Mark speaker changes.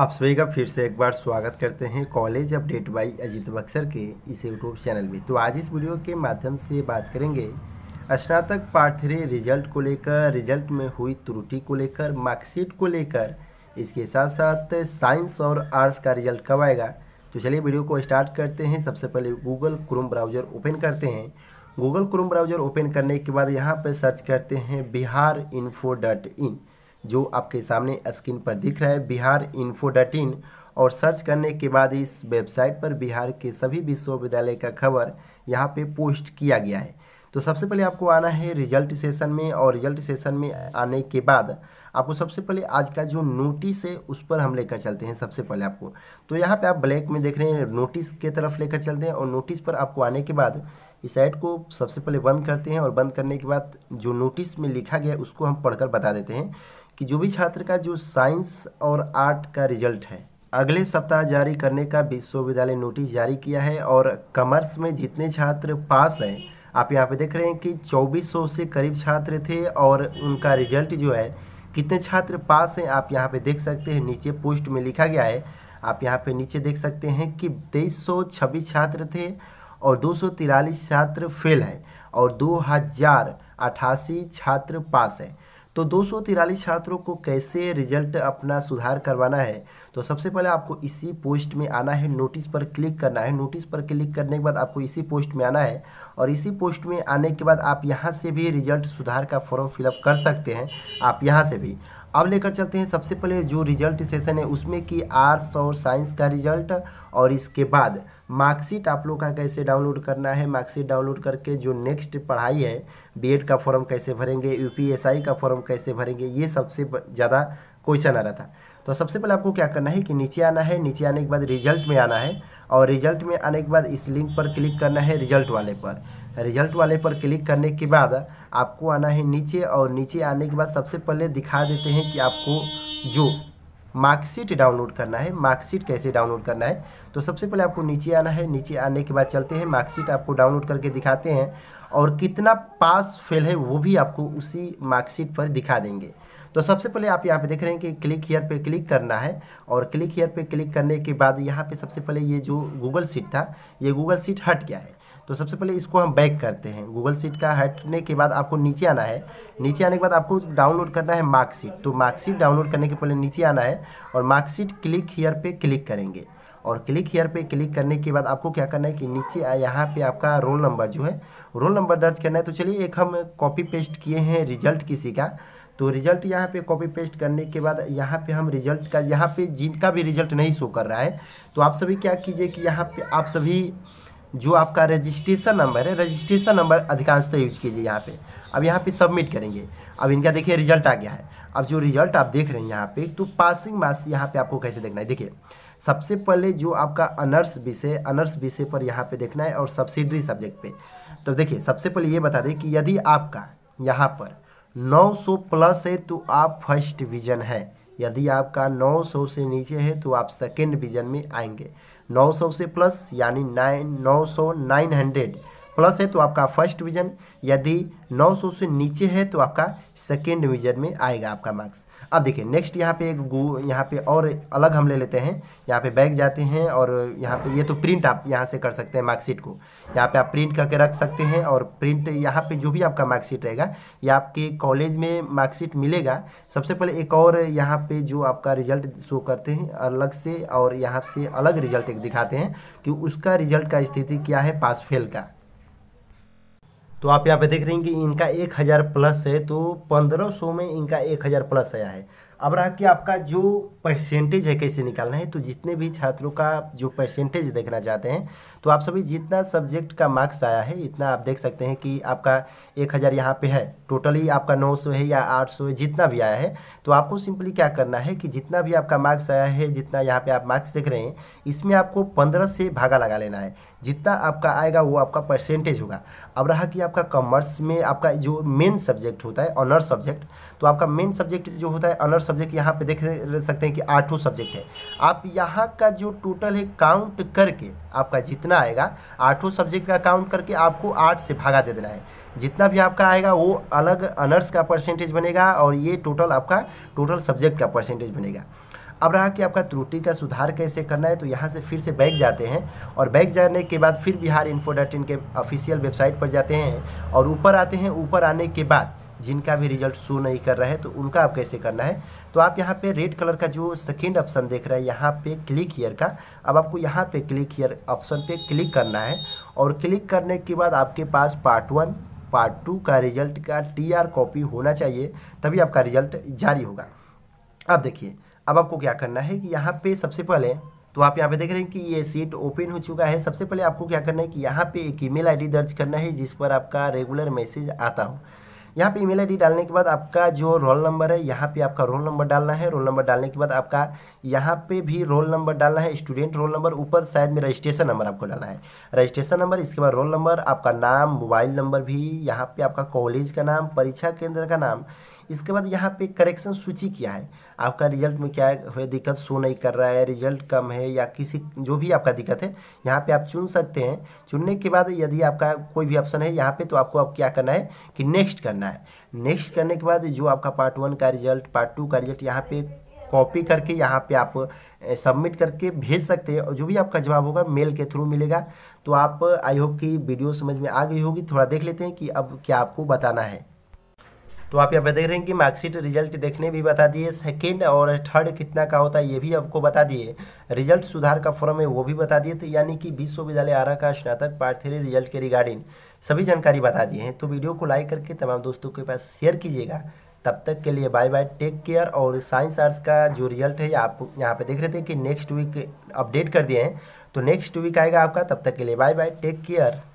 Speaker 1: आप सभी का फिर से एक बार स्वागत करते हैं college update by Ajeet Buxar के इस यूट्यूब चैनल में तो आज इस वीडियो के माध्यम से बात करेंगे स्नातक पार्ट थ्री रिजल्ट को लेकर रिजल्ट में हुई त्रुटि को लेकर मार्कशीट को लेकर इसके साथ साथ साइंस और आर्ट्स का रिजल्ट कब आएगा तो चलिए वीडियो को स्टार्ट करते हैं सबसे पहले गूगल क्रोम ब्राउज़र ओपन करते हैं गूगल क्रोम ब्राउज़र ओपन करने के बाद यहाँ पर सर्च करते हैं बिहार इन्फो डॉट इन जो आपके सामने स्क्रीन पर दिख रहा है बिहार इन्फो इन और सर्च करने के बाद इस वेबसाइट पर बिहार के सभी विश्वविद्यालय का खबर यहाँ पे पोस्ट किया गया है तो सबसे पहले आपको आना है रिजल्ट सेशन में और रिजल्ट सेशन में आने के बाद आपको सबसे पहले आज का जो नोटिस है उस पर हम लेकर चलते हैं सबसे पहले आपको तो यहाँ पे आप ब्लैक में देख रहे हैं नोटिस के तरफ लेकर चलते हैं और नोटिस पर आपको आने के बाद इस साइट को सबसे पहले बंद करते हैं और बंद करने के बाद जो नोटिस में लिखा गया उसको हम पढ़कर बता देते हैं कि जो भी छात्र का जो साइंस और आर्ट का रिजल्ट है अगले सप्ताह जारी करने का विश्वविद्यालय नोटिस जारी किया है और कॉमर्स में जितने छात्र पास हैं आप यहाँ पे देख रहे हैं कि 2400 से करीब छात्र थे और उनका रिजल्ट जो है कितने छात्र पास हैं आप यहाँ पे देख सकते हैं नीचे पोस्ट में लिखा गया है आप यहाँ पे नीचे देख सकते हैं कि तेईस छात्र थे और दो छात्र फेल हैं और दो छात्र पास हैं तो दो छात्रों को कैसे रिजल्ट अपना सुधार करवाना है तो सबसे पहले आपको इसी पोस्ट में आना है नोटिस पर क्लिक करना है नोटिस पर क्लिक करने के बाद आपको इसी पोस्ट में आना है और इसी पोस्ट में आने के बाद आप यहाँ से भी रिजल्ट सुधार का फॉर्म फिलअप कर सकते हैं आप यहाँ से भी अब लेकर चलते हैं सबसे पहले जो रिजल्ट सेशन है उसमें कि आर्ट्स और साइंस का रिजल्ट और इसके बाद मार्कशीट आप लोग का कैसे डाउनलोड करना है मार्कशीट डाउनलोड करके जो नेक्स्ट पढ़ाई है बीएड का फॉर्म कैसे भरेंगे यूपीएसआई का फॉर्म कैसे भरेंगे ये सबसे ज़्यादा क्वेश्चन आ रहा था तो सबसे पहले आपको क्या करना है कि नीचे आना है नीचे आने के बाद रिजल्ट में आना है और रिजल्ट में आने के बाद इस लिंक पर क्लिक करना है रिजल्ट वाले पर रिजल्ट वाले पर क्लिक करने के बाद आपको आना है नीचे और नीचे आने के बाद सबसे पहले दिखा देते हैं कि आपको जो मार्कशीट डाउनलोड करना है मार्कशीट कैसे डाउनलोड करना है तो सबसे पहले आपको नीचे आना है नीचे आने के बाद चलते हैं मार्कशीट आपको डाउनलोड करके दिखाते हैं और कितना पास फेल है वो भी आपको उसी मार्कशीट पर दिखा देंगे तो सबसे पहले आप यहाँ पे देख रहे हैं कि क्लिक हेयर पे क्लिक करना है और क्लिक हेयर पे क्लिक करने के बाद यहाँ पे सबसे पहले ये जो गूगल सीट था ये गूगल सीट हट गया है तो सबसे पहले इसको हम बैक करते हैं गूगल सीट का हटने के बाद आपको नीचे आना है नीचे आने के बाद आपको डाउनलोड करना है मार्कशीट तो मार्कशीट डाउनलोड करने के पहले नीचे आना है और मार्कशीट क्लिक हेयर पर क्लिक करेंगे और क्लिक हेयर पे क्लिक करने के बाद आपको क्या करना है कि नीचे यहाँ पे आपका रोल नंबर जो है रोल नंबर दर्ज करना है तो चलिए एक हम कॉपी पेस्ट किए हैं रिजल्ट किसी का तो रिजल्ट यहाँ पे कॉपी पेस्ट करने के बाद यहाँ पे हम रिजल्ट का यहाँ पे जिनका भी रिजल्ट नहीं शो कर रहा है तो आप सभी क्या कीजिए कि यहाँ पे आप सभी जो आपका रजिस्ट्रेशन नंबर है रजिस्ट्रेशन नंबर अधिकांशतः यूज कीजिए यहाँ पे अब यहाँ पे सबमिट करेंगे अब इनका देखिए रिजल्ट आ गया है अब जो रिजल्ट आप देख रहे हैं यहाँ पे तो पासिंग मार्क्स यहाँ पे आपको कैसे देखना है देखिए सबसे पहले जो आपका अनर्स विषय अनर्स विषय पर यहाँ पे देखना है और सब्सिडरी सब्जेक्ट पे तो देखिए सबसे पहले ये बता दें कि यदि आपका यहाँ पर 900 प्लस है तो आप फर्स्ट डिवीजन है यदि आपका 900 से नीचे है तो आप सेकेंड डिवीजन में आएंगे 900 से प्लस यानी नाइन नौ सौ नाइन हंड्रेड प्लस है तो आपका फर्स्ट डिवीजन यदि 900 से नीचे है तो आपका सेकेंड डिवीजन में आएगा आपका मार्क्स अब देखिए नेक्स्ट यहाँ पे एक यहाँ पे और अलग हम ले लेते हैं यहाँ पे बैग जाते हैं और यहाँ पे ये यह तो प्रिंट आप यहाँ से कर सकते हैं मार्कशीट को यहाँ पे आप प्रिंट करके रख सकते हैं और प्रिंट यहाँ पे जो भी आपका मार्कशीट रहेगा ये आपके कॉलेज में मार्कशीट मिलेगा सबसे पहले एक और यहाँ पे जो आपका रिजल्ट शो करते हैं अलग से और यहाँ से अलग रिजल्ट एक दिखाते हैं कि उसका रिजल्ट का स्थिति क्या है पास फेल का तो आप यहाँ पे देख रहे हैं कि इनका एक हज़ार प्लस है तो पंद्रह सौ में इनका एक हज़ार प्लस आया है अब रहा कि आपका जो परसेंटेज है कैसे निकालना है तो जितने भी छात्रों का जो परसेंटेज देखना चाहते हैं तो आप सभी जितना सब्जेक्ट का मार्क्स आया है इतना आप देख सकते हैं कि आपका एक हज़ार यहाँ पे है टोटली आपका नौ सौ है या आठ सौ है जितना भी आया है तो आपको सिंपली क्या करना है कि जितना भी आपका मार्क्स आया है जितना यहाँ पर आप मार्क्स देख रहे हैं इसमें आपको पंद्रह से भागा लगा लेना है जितना आपका आएगा वो आपका परसेंटेज होगा अब रहा कि आपका कॉमर्स में आपका जो मेन सब्जेक्ट होता है ऑनर्स सब्जेक्ट तो आपका मेन सब्जेक्ट जो होता है ऑनर्स सब्जेक्ट यहाँ पे देख सकते हैं कि आठों सब्जेक्ट है आप यहाँ का जो टोटल है काउंट करके आपका जितना आएगा आठों सब्जेक्ट का काउंट करके आपको आठ से भागा दे देना है जितना भी आपका आएगा वो अलग अनर्स का परसेंटेज बनेगा और ये टोटल आपका टोटल सब्जेक्ट का परसेंटेज बनेगा अब रहा कि आपका त्रुटि का सुधार कैसे करना है तो यहाँ से फिर से बैग जाते हैं और बैग जाने के बाद फिर बिहार इन्फो डॉट इन के ऑफिशियल वेबसाइट पर जाते हैं और ऊपर आते हैं ऊपर आने के बाद जिनका भी रिजल्ट शो नहीं कर रहा है तो उनका आप कैसे करना है तो आप यहाँ पे रेड कलर का जो सेकेंड ऑप्शन देख रहे हैं यहाँ पे क्लिक हीयर का अब आपको यहाँ पे क्लिक हीयर ऑप्शन पे क्लिक करना है और क्लिक करने के बाद आपके पास पार्ट वन पार्ट टू का रिजल्ट का टी आर कॉपी होना चाहिए तभी आपका रिजल्ट जारी होगा अब देखिए अब आपको क्या करना है कि यहाँ पे सबसे पहले तो आप यहाँ पे देख रहे हैं कि ये सीट ओपन हो चुका है सबसे पहले आपको क्या करना है कि यहाँ पे एक ईमेल आईडी दर्ज करना है जिस पर आपका रेगुलर मैसेज आता हो यहाँ पे ईमेल आईडी डालने के बाद आपका जो रोल नंबर है यहाँ पे आपका रोल नंबर डालना है रोल नंबर डालने के बाद आपका यहाँ पे भी रोल नंबर डालना है स्टूडेंट रोल नंबर ऊपर शायद में रजिस्ट्रेशन नंबर आपको डालना है रजिस्ट्रेशन नंबर इसके बाद रोल नंबर आपका नाम मोबाइल नंबर भी यहाँ पे आपका कॉलेज का नाम परीक्षा केंद्र का नाम इसके बाद यहाँ पे करेक्शन सूची किया है आपका रिजल्ट में क्या है दिक्कत शो नहीं कर रहा है रिजल्ट कम है या किसी जो भी आपका दिक्कत है यहाँ पे आप चुन सकते हैं चुनने के बाद यदि आपका कोई भी ऑप्शन है यहाँ पे तो आपको अब क्या करना है कि नेक्स्ट करना है नेक्स्ट करने के बाद जो आपका पार्ट वन का रिजल्ट पार्ट टू का रिजल्ट यहाँ पर कॉपी करके यहाँ पर आप सबमिट करके भेज सकते हैं और जो भी आपका जवाब होगा मेल के थ्रू मिलेगा तो आप आई होप कि वीडियो समझ में आ गई होगी थोड़ा देख लेते हैं कि अब क्या आपको बताना है तो आप यहाँ देख रहे हैं कि मार्कशीट रिजल्ट देखने भी बता दिए सेकेंड और थर्ड कितना का होता है ये भी आपको बता दिए रिजल्ट सुधार का फॉर्म है वो भी बता दिए तो यानी कि विश्वविद्यालय आरा का स्नातक पार्ट थ्री रिजल्ट के रिगार्डिंग सभी जानकारी बता दिए हैं तो वीडियो को लाइक करके तमाम दोस्तों के पास शेयर कीजिएगा तब तक के लिए बाय बाय टेक केयर और साइंस आर्ट्स का जो रिजल्ट है आप यहाँ पे देख रहे थे कि नेक्स्ट वीक अपडेट कर दिए हैं तो नेक्स्ट वीक आएगा आपका तब तक के लिए बाय बाय टेक केयर